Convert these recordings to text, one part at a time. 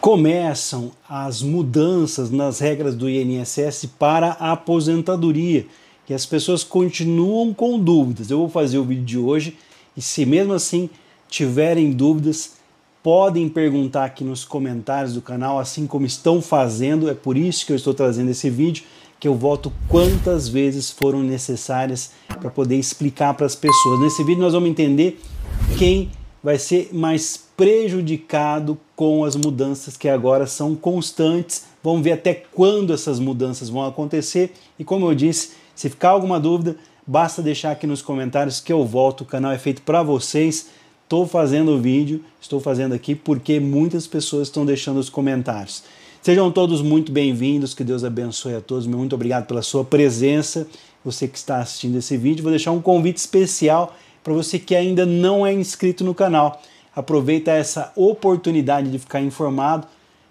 começam as mudanças nas regras do INSS para a aposentadoria, que as pessoas continuam com dúvidas. Eu vou fazer o vídeo de hoje e se mesmo assim tiverem dúvidas, podem perguntar aqui nos comentários do canal, assim como estão fazendo. É por isso que eu estou trazendo esse vídeo, que eu volto quantas vezes foram necessárias para poder explicar para as pessoas. Nesse vídeo nós vamos entender quem vai ser mais prejudicado com as mudanças que agora são constantes. Vamos ver até quando essas mudanças vão acontecer. E como eu disse, se ficar alguma dúvida, basta deixar aqui nos comentários que eu volto. O canal é feito para vocês. Estou fazendo o vídeo, estou fazendo aqui porque muitas pessoas estão deixando os comentários. Sejam todos muito bem-vindos, que Deus abençoe a todos. Muito obrigado pela sua presença. Você que está assistindo esse vídeo, vou deixar um convite especial para você que ainda não é inscrito no canal, aproveita essa oportunidade de ficar informado.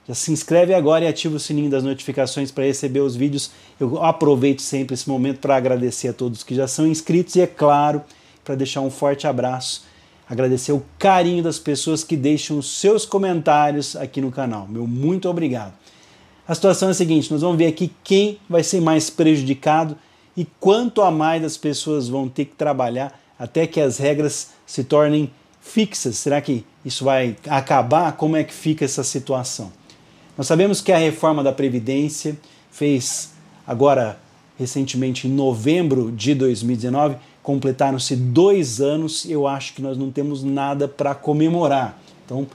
Já se inscreve agora e ativa o sininho das notificações para receber os vídeos. Eu aproveito sempre esse momento para agradecer a todos que já são inscritos e, é claro, para deixar um forte abraço agradecer o carinho das pessoas que deixam os seus comentários aqui no canal. Meu muito obrigado. A situação é a seguinte: nós vamos ver aqui quem vai ser mais prejudicado e quanto a mais as pessoas vão ter que trabalhar até que as regras se tornem fixas? Será que isso vai acabar? Como é que fica essa situação? Nós sabemos que a reforma da Previdência fez agora recentemente em novembro de 2019, completaram-se dois anos, eu acho que nós não temos nada para comemorar. Então,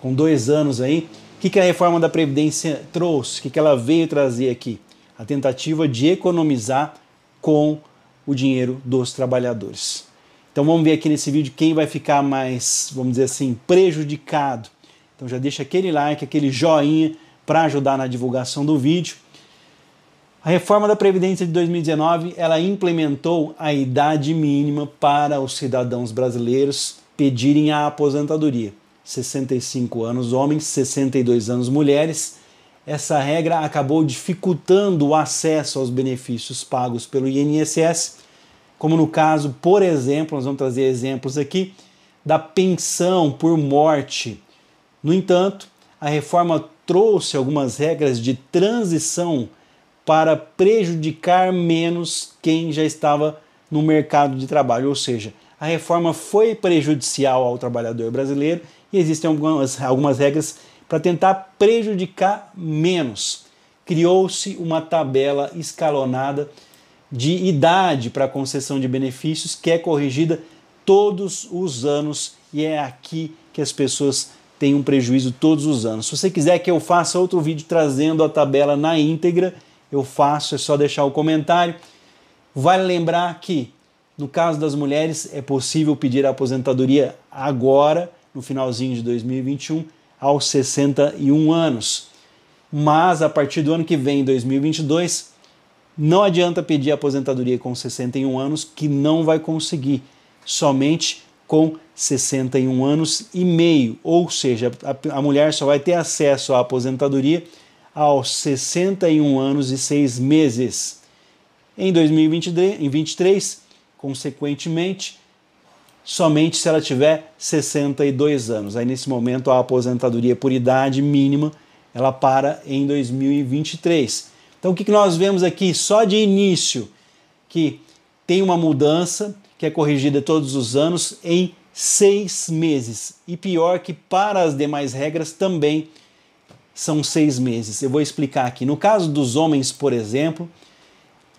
com dois anos aí, o que, que a reforma da Previdência trouxe? O que, que ela veio trazer aqui? A tentativa de economizar com o dinheiro dos trabalhadores. Então vamos ver aqui nesse vídeo quem vai ficar mais, vamos dizer assim, prejudicado. Então já deixa aquele like, aquele joinha para ajudar na divulgação do vídeo. A reforma da Previdência de 2019, ela implementou a idade mínima para os cidadãos brasileiros pedirem a aposentadoria. 65 anos homens, 62 anos mulheres. Essa regra acabou dificultando o acesso aos benefícios pagos pelo INSS como no caso, por exemplo, nós vamos trazer exemplos aqui, da pensão por morte. No entanto, a reforma trouxe algumas regras de transição para prejudicar menos quem já estava no mercado de trabalho, ou seja, a reforma foi prejudicial ao trabalhador brasileiro e existem algumas, algumas regras para tentar prejudicar menos. Criou-se uma tabela escalonada de idade para concessão de benefícios que é corrigida todos os anos e é aqui que as pessoas têm um prejuízo todos os anos. Se você quiser que eu faça outro vídeo trazendo a tabela na íntegra, eu faço, é só deixar o comentário. Vale lembrar que no caso das mulheres é possível pedir a aposentadoria agora, no finalzinho de 2021, aos 61 anos. Mas a partir do ano que vem, 2022, não adianta pedir aposentadoria com 61 anos, que não vai conseguir, somente com 61 anos e meio. Ou seja, a, a mulher só vai ter acesso à aposentadoria aos 61 anos e 6 meses. Em 2023, consequentemente, somente se ela tiver 62 anos. Aí nesse momento a aposentadoria por idade mínima, ela para em 2023. Então o que nós vemos aqui só de início? Que tem uma mudança que é corrigida todos os anos em seis meses. E pior que para as demais regras também são seis meses. Eu vou explicar aqui. No caso dos homens, por exemplo,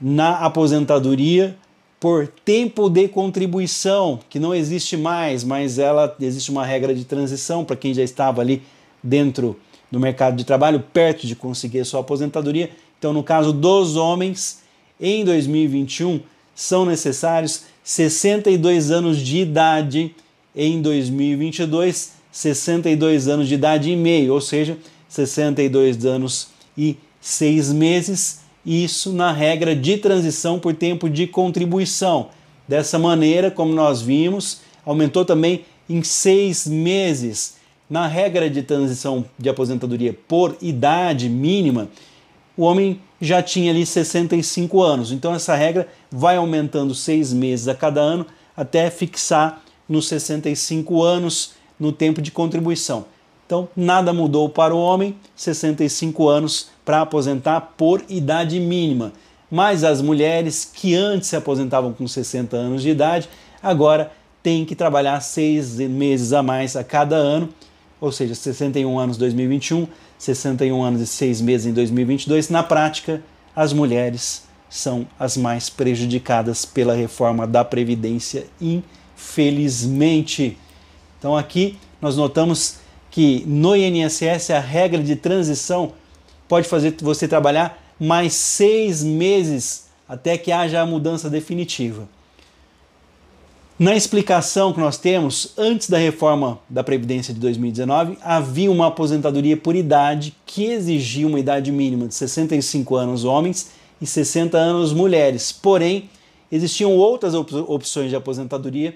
na aposentadoria por tempo de contribuição, que não existe mais, mas ela existe uma regra de transição para quem já estava ali dentro do mercado de trabalho, perto de conseguir a sua aposentadoria, então, no caso dos homens, em 2021, são necessários 62 anos de idade. Em 2022, 62 anos de idade e meio, ou seja, 62 anos e 6 meses. Isso na regra de transição por tempo de contribuição. Dessa maneira, como nós vimos, aumentou também em seis meses. Na regra de transição de aposentadoria por idade mínima, o homem já tinha ali 65 anos. Então essa regra vai aumentando seis meses a cada ano até fixar nos 65 anos no tempo de contribuição. Então nada mudou para o homem, 65 anos para aposentar por idade mínima. Mas as mulheres que antes se aposentavam com 60 anos de idade, agora têm que trabalhar seis meses a mais a cada ano, ou seja, 61 anos 2021, 61 anos e 6 meses em 2022, na prática, as mulheres são as mais prejudicadas pela reforma da Previdência, infelizmente. Então, aqui nós notamos que no INSS a regra de transição pode fazer você trabalhar mais seis meses até que haja a mudança definitiva. Na explicação que nós temos, antes da reforma da Previdência de 2019, havia uma aposentadoria por idade que exigia uma idade mínima de 65 anos homens e 60 anos mulheres. Porém, existiam outras opções de aposentadoria,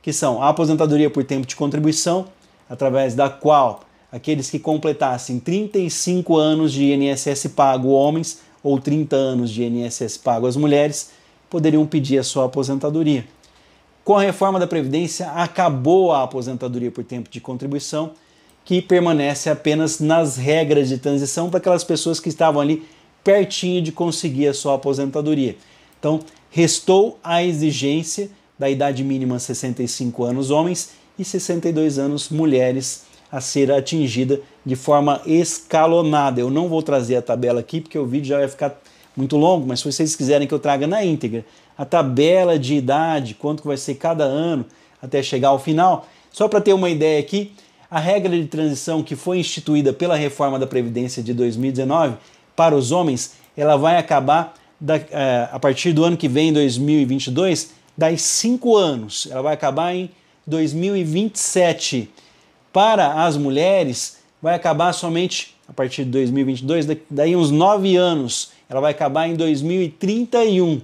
que são a aposentadoria por tempo de contribuição, através da qual aqueles que completassem 35 anos de INSS pago homens ou 30 anos de INSS pago as mulheres poderiam pedir a sua aposentadoria com a reforma da Previdência, acabou a aposentadoria por tempo de contribuição, que permanece apenas nas regras de transição para aquelas pessoas que estavam ali pertinho de conseguir a sua aposentadoria. Então, restou a exigência da idade mínima 65 anos homens e 62 anos mulheres a ser atingida de forma escalonada. Eu não vou trazer a tabela aqui porque o vídeo já vai ficar muito longo, mas se vocês quiserem que eu traga na íntegra, a tabela de idade, quanto que vai ser cada ano até chegar ao final. Só para ter uma ideia aqui, a regra de transição que foi instituída pela reforma da Previdência de 2019 para os homens, ela vai acabar da, eh, a partir do ano que vem, 2022, das 5 anos. Ela vai acabar em 2027. Para as mulheres, vai acabar somente a partir de 2022, daí uns 9 anos. Ela vai acabar em 2031.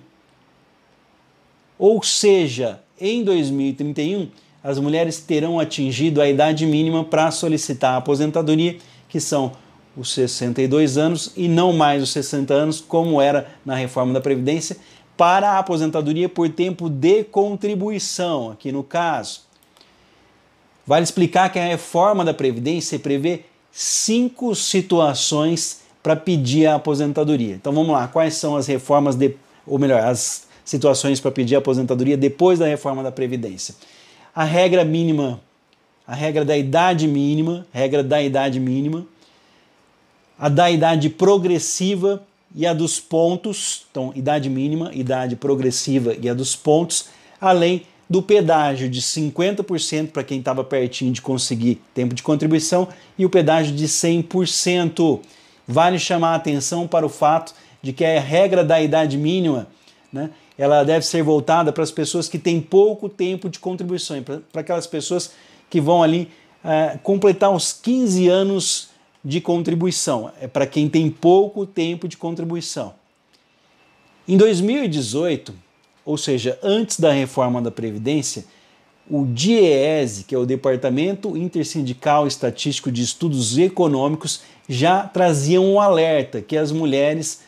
Ou seja, em 2031, as mulheres terão atingido a idade mínima para solicitar a aposentadoria, que são os 62 anos e não mais os 60 anos, como era na reforma da Previdência, para a aposentadoria por tempo de contribuição, aqui no caso. Vale explicar que a reforma da Previdência prevê cinco situações para pedir a aposentadoria. Então vamos lá, quais são as reformas, de, ou melhor, as situações para pedir aposentadoria depois da reforma da Previdência. A regra mínima, a regra da idade mínima, regra da idade mínima, a da idade progressiva e a dos pontos, então idade mínima, idade progressiva e a dos pontos, além do pedágio de 50% para quem estava pertinho de conseguir tempo de contribuição e o pedágio de 100%. Vale chamar a atenção para o fato de que é a regra da idade mínima né, ela deve ser voltada para as pessoas que têm pouco tempo de contribuição, para aquelas pessoas que vão ali é, completar os 15 anos de contribuição. É para quem tem pouco tempo de contribuição. Em 2018, ou seja, antes da reforma da Previdência, o DIEESE, que é o Departamento Intersindical Estatístico de Estudos Econômicos, já trazia um alerta que as mulheres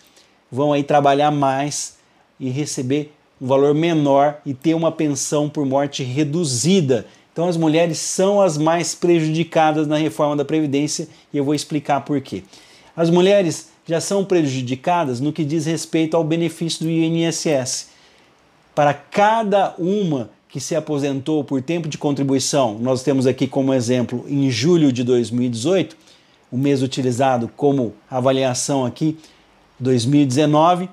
vão aí trabalhar mais e receber um valor menor e ter uma pensão por morte reduzida. Então as mulheres são as mais prejudicadas na reforma da Previdência e eu vou explicar por quê. As mulheres já são prejudicadas no que diz respeito ao benefício do INSS. Para cada uma que se aposentou por tempo de contribuição, nós temos aqui como exemplo em julho de 2018, o mês utilizado como avaliação aqui, 2019,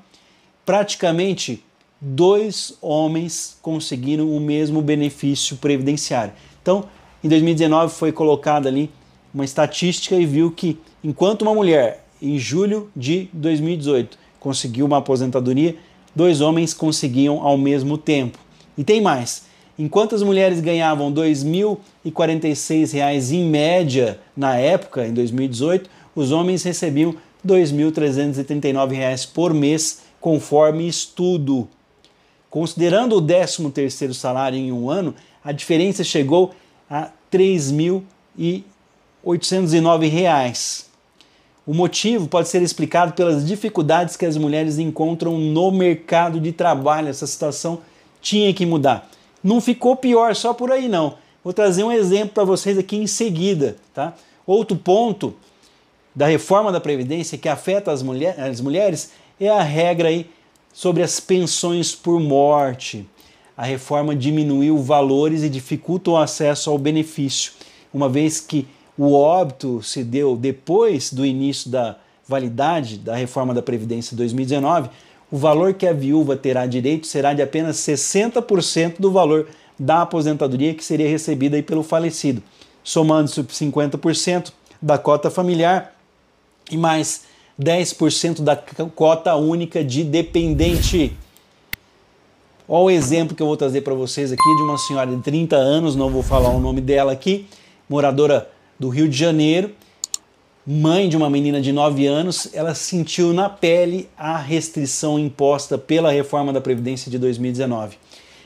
praticamente dois homens conseguiram o mesmo benefício previdenciário. Então, em 2019 foi colocada ali uma estatística e viu que enquanto uma mulher em julho de 2018 conseguiu uma aposentadoria, dois homens conseguiam ao mesmo tempo. E tem mais. Enquanto as mulheres ganhavam R$ 2.046 em média na época, em 2018, os homens recebiam R$ 2.339 por mês conforme estudo. Considerando o 13 terceiro salário em um ano, a diferença chegou a R$ 3.809. O motivo pode ser explicado pelas dificuldades que as mulheres encontram no mercado de trabalho. Essa situação tinha que mudar. Não ficou pior só por aí não. Vou trazer um exemplo para vocês aqui em seguida, tá? Outro ponto da reforma da previdência que afeta as, mulher, as mulheres é a regra aí sobre as pensões por morte. A reforma diminuiu valores e dificulta o acesso ao benefício, uma vez que o óbito se deu depois do início da validade da reforma da Previdência 2019, o valor que a viúva terá direito será de apenas 60% do valor da aposentadoria que seria recebida pelo falecido, somando-se 50% da cota familiar e mais 10% da cota única de dependente. Olha o exemplo que eu vou trazer para vocês aqui de uma senhora de 30 anos, não vou falar o nome dela aqui, moradora do Rio de Janeiro, mãe de uma menina de 9 anos, ela sentiu na pele a restrição imposta pela reforma da Previdência de 2019.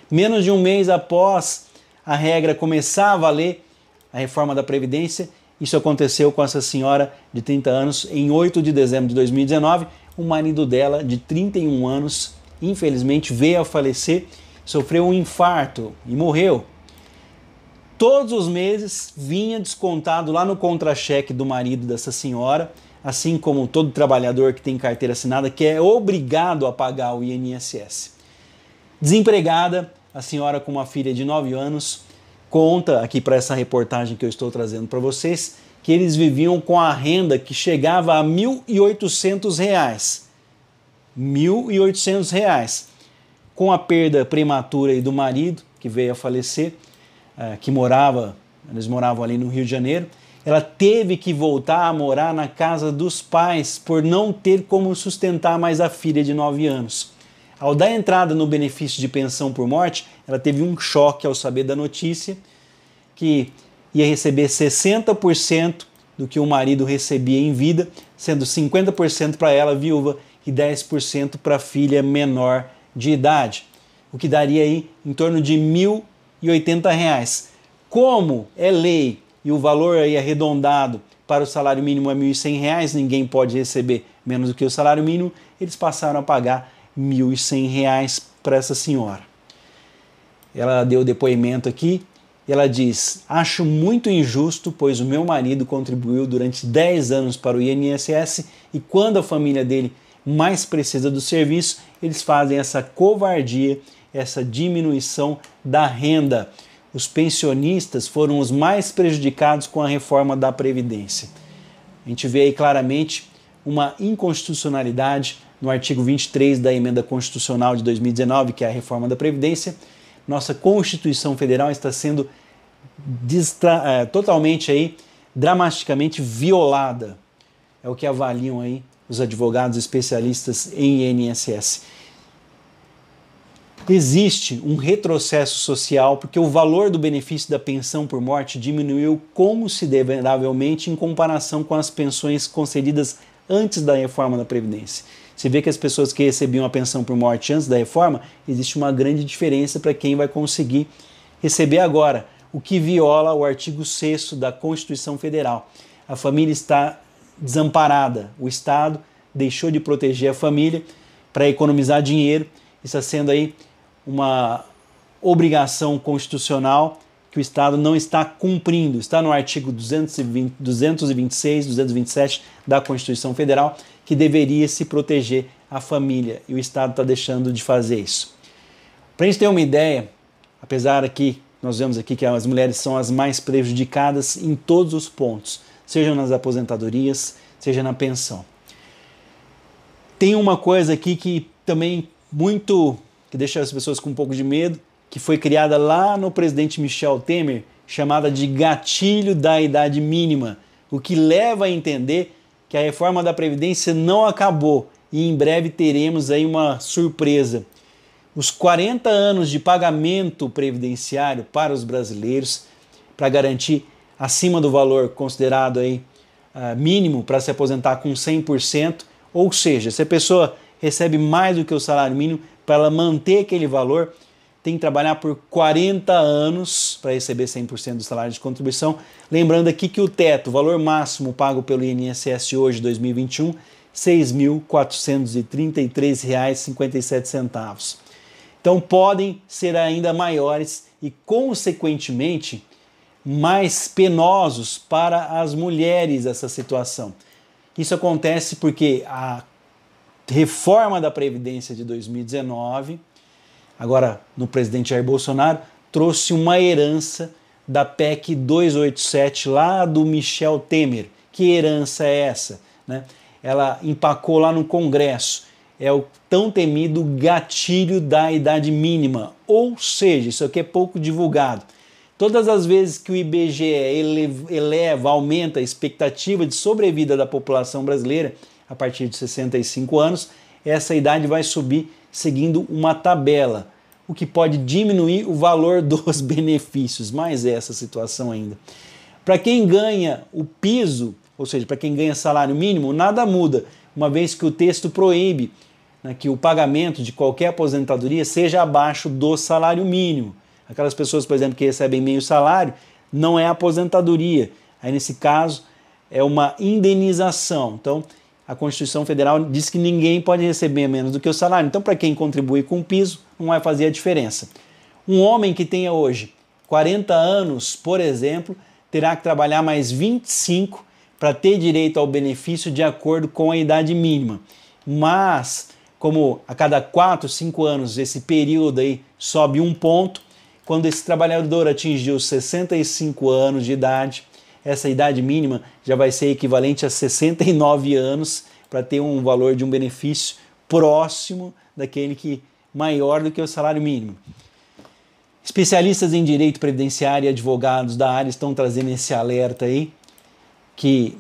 Menos de um mês após a regra começar a valer, a reforma da Previdência, isso aconteceu com essa senhora de 30 anos em 8 de dezembro de 2019. O marido dela, de 31 anos, infelizmente veio a falecer, sofreu um infarto e morreu. Todos os meses vinha descontado lá no contra-cheque do marido dessa senhora, assim como todo trabalhador que tem carteira assinada, que é obrigado a pagar o INSS. Desempregada, a senhora com uma filha de 9 anos conta aqui para essa reportagem que eu estou trazendo para vocês que eles viviam com a renda que chegava a R$ 1.800. R$ 1.800. Com a perda prematura do marido, que veio a falecer, eh, que morava, eles moravam ali no Rio de Janeiro, ela teve que voltar a morar na casa dos pais por não ter como sustentar mais a filha de 9 anos. Ao dar entrada no benefício de pensão por morte, ela teve um choque ao saber da notícia que ia receber 60% do que o marido recebia em vida, sendo 50% para ela viúva e 10% para a filha menor de idade, o que daria aí em torno de R$ 1.080. Como é lei e o valor aí arredondado para o salário mínimo é R$ reais ninguém pode receber menos do que o salário mínimo, eles passaram a pagar R$ 1.100 para essa senhora. Ela deu depoimento aqui e ela diz: Acho muito injusto, pois o meu marido contribuiu durante 10 anos para o INSS e quando a família dele mais precisa do serviço, eles fazem essa covardia, essa diminuição da renda. Os pensionistas foram os mais prejudicados com a reforma da Previdência. A gente vê aí claramente uma inconstitucionalidade no artigo 23 da Emenda Constitucional de 2019, que é a reforma da Previdência, nossa Constituição Federal está sendo é, totalmente aí, dramaticamente violada. É o que avaliam aí os advogados especialistas em INSS. Existe um retrocesso social porque o valor do benefício da pensão por morte diminuiu consideravelmente em comparação com as pensões concedidas antes da reforma da Previdência. Você vê que as pessoas que recebiam a pensão por morte antes da reforma, existe uma grande diferença para quem vai conseguir receber agora, o que viola o artigo 6 da Constituição Federal. A família está desamparada, o Estado deixou de proteger a família para economizar dinheiro, está sendo aí uma obrigação constitucional que o Estado não está cumprindo. Está no artigo 220, 226, 227 da Constituição Federal que deveria se proteger a família e o Estado está deixando de fazer isso. Para a gente ter uma ideia, apesar que nós vemos aqui que as mulheres são as mais prejudicadas em todos os pontos, seja nas aposentadorias, seja na pensão. Tem uma coisa aqui que também muito que deixa as pessoas com um pouco de medo, que foi criada lá no presidente Michel Temer, chamada de gatilho da idade mínima, o que leva a entender que a reforma da Previdência não acabou e em breve teremos aí uma surpresa. Os 40 anos de pagamento previdenciário para os brasileiros, para garantir acima do valor considerado aí, uh, mínimo para se aposentar com 100%, ou seja, se a pessoa recebe mais do que o salário mínimo para ela manter aquele valor, tem que trabalhar por 40 anos para receber 100% do salário de contribuição. Lembrando aqui que o teto, o valor máximo pago pelo INSS hoje, 2021, R$ 6.433,57. Então podem ser ainda maiores e, consequentemente, mais penosos para as mulheres essa situação. Isso acontece porque a reforma da Previdência de 2019 agora no presidente Jair Bolsonaro, trouxe uma herança da PEC 287 lá do Michel Temer. Que herança é essa? Né? Ela empacou lá no Congresso. É o tão temido gatilho da idade mínima. Ou seja, isso aqui é pouco divulgado. Todas as vezes que o IBGE eleva, aumenta a expectativa de sobrevida da população brasileira a partir de 65 anos, essa idade vai subir seguindo uma tabela, o que pode diminuir o valor dos benefícios. Mais é essa situação ainda. Para quem ganha o piso, ou seja, para quem ganha salário mínimo, nada muda, uma vez que o texto proíbe né, que o pagamento de qualquer aposentadoria seja abaixo do salário mínimo. Aquelas pessoas, por exemplo, que recebem meio salário, não é aposentadoria. Aí, nesse caso, é uma indenização. Então, a Constituição Federal diz que ninguém pode receber menos do que o salário. Então, para quem contribui com o piso, não vai fazer a diferença. Um homem que tenha hoje 40 anos, por exemplo, terá que trabalhar mais 25 para ter direito ao benefício de acordo com a idade mínima. Mas, como a cada 4, 5 anos esse período aí sobe um ponto, quando esse trabalhador atingiu os 65 anos de idade, essa idade mínima já vai ser equivalente a 69 anos para ter um valor de um benefício próximo daquele que maior do que o salário mínimo. Especialistas em direito previdenciário e advogados da área estão trazendo esse alerta aí que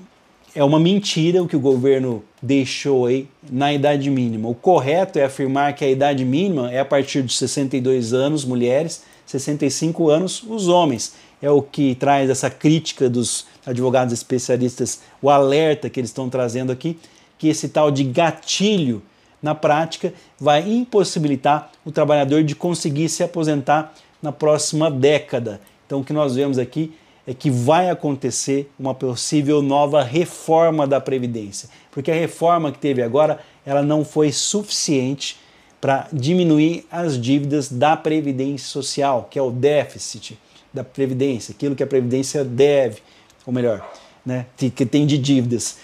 é uma mentira o que o governo deixou aí na idade mínima. O correto é afirmar que a idade mínima é a partir de 62 anos mulheres, 65 anos os homens é o que traz essa crítica dos advogados especialistas, o alerta que eles estão trazendo aqui, que esse tal de gatilho, na prática, vai impossibilitar o trabalhador de conseguir se aposentar na próxima década. Então, o que nós vemos aqui é que vai acontecer uma possível nova reforma da Previdência, porque a reforma que teve agora ela não foi suficiente para diminuir as dívidas da Previdência Social, que é o déficit da Previdência, aquilo que a Previdência deve, ou melhor, né, que tem de dívidas.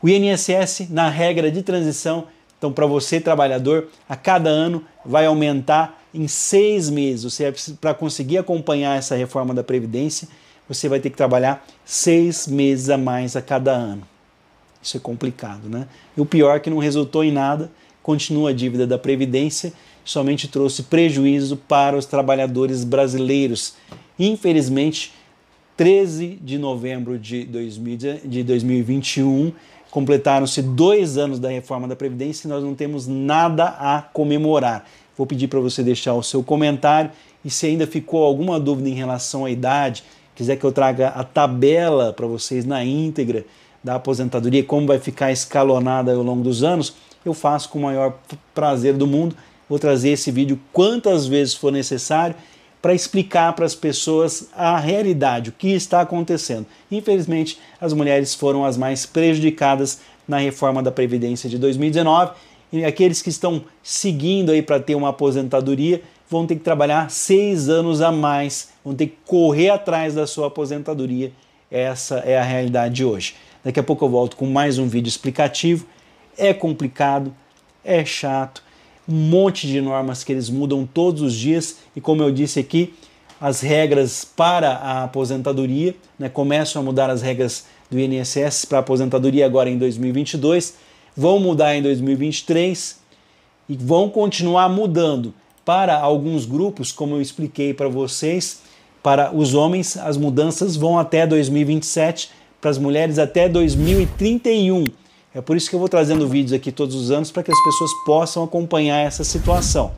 O INSS, na regra de transição, então para você, trabalhador, a cada ano vai aumentar em seis meses. Você para conseguir acompanhar essa reforma da Previdência, você vai ter que trabalhar seis meses a mais a cada ano. Isso é complicado, né? E o pior é que não resultou em nada, continua a dívida da Previdência somente trouxe prejuízo para os trabalhadores brasileiros. Infelizmente, 13 de novembro de, de 2021, completaram-se dois anos da reforma da Previdência e nós não temos nada a comemorar. Vou pedir para você deixar o seu comentário e se ainda ficou alguma dúvida em relação à idade, quiser que eu traga a tabela para vocês na íntegra da aposentadoria, como vai ficar escalonada ao longo dos anos, eu faço com o maior prazer do mundo Vou trazer esse vídeo quantas vezes for necessário para explicar para as pessoas a realidade, o que está acontecendo. Infelizmente, as mulheres foram as mais prejudicadas na reforma da Previdência de 2019 e aqueles que estão seguindo aí para ter uma aposentadoria vão ter que trabalhar seis anos a mais, vão ter que correr atrás da sua aposentadoria. Essa é a realidade de hoje. Daqui a pouco eu volto com mais um vídeo explicativo. É complicado, é chato, um monte de normas que eles mudam todos os dias e como eu disse aqui, as regras para a aposentadoria, né, começam a mudar as regras do INSS para a aposentadoria agora em 2022, vão mudar em 2023 e vão continuar mudando para alguns grupos, como eu expliquei para vocês, para os homens as mudanças vão até 2027, para as mulheres até 2031. É por isso que eu vou trazendo vídeos aqui todos os anos para que as pessoas possam acompanhar essa situação.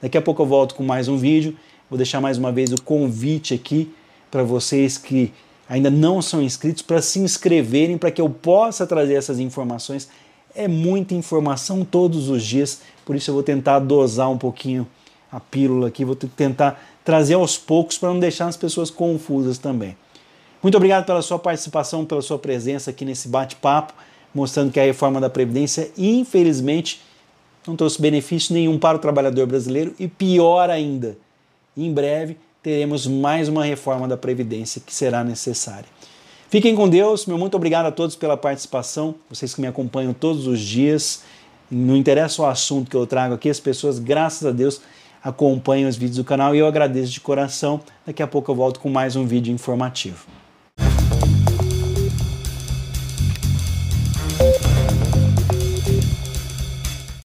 Daqui a pouco eu volto com mais um vídeo. Vou deixar mais uma vez o convite aqui para vocês que ainda não são inscritos para se inscreverem para que eu possa trazer essas informações. É muita informação todos os dias, por isso eu vou tentar dosar um pouquinho a pílula aqui, vou tentar trazer aos poucos para não deixar as pessoas confusas também. Muito obrigado pela sua participação, pela sua presença aqui nesse bate-papo mostrando que a reforma da Previdência, infelizmente, não trouxe benefício nenhum para o trabalhador brasileiro e pior ainda, em breve teremos mais uma reforma da Previdência que será necessária. Fiquem com Deus, meu muito obrigado a todos pela participação, vocês que me acompanham todos os dias. Não interessa o assunto que eu trago aqui, as pessoas, graças a Deus, acompanham os vídeos do canal e eu agradeço de coração. Daqui a pouco eu volto com mais um vídeo informativo.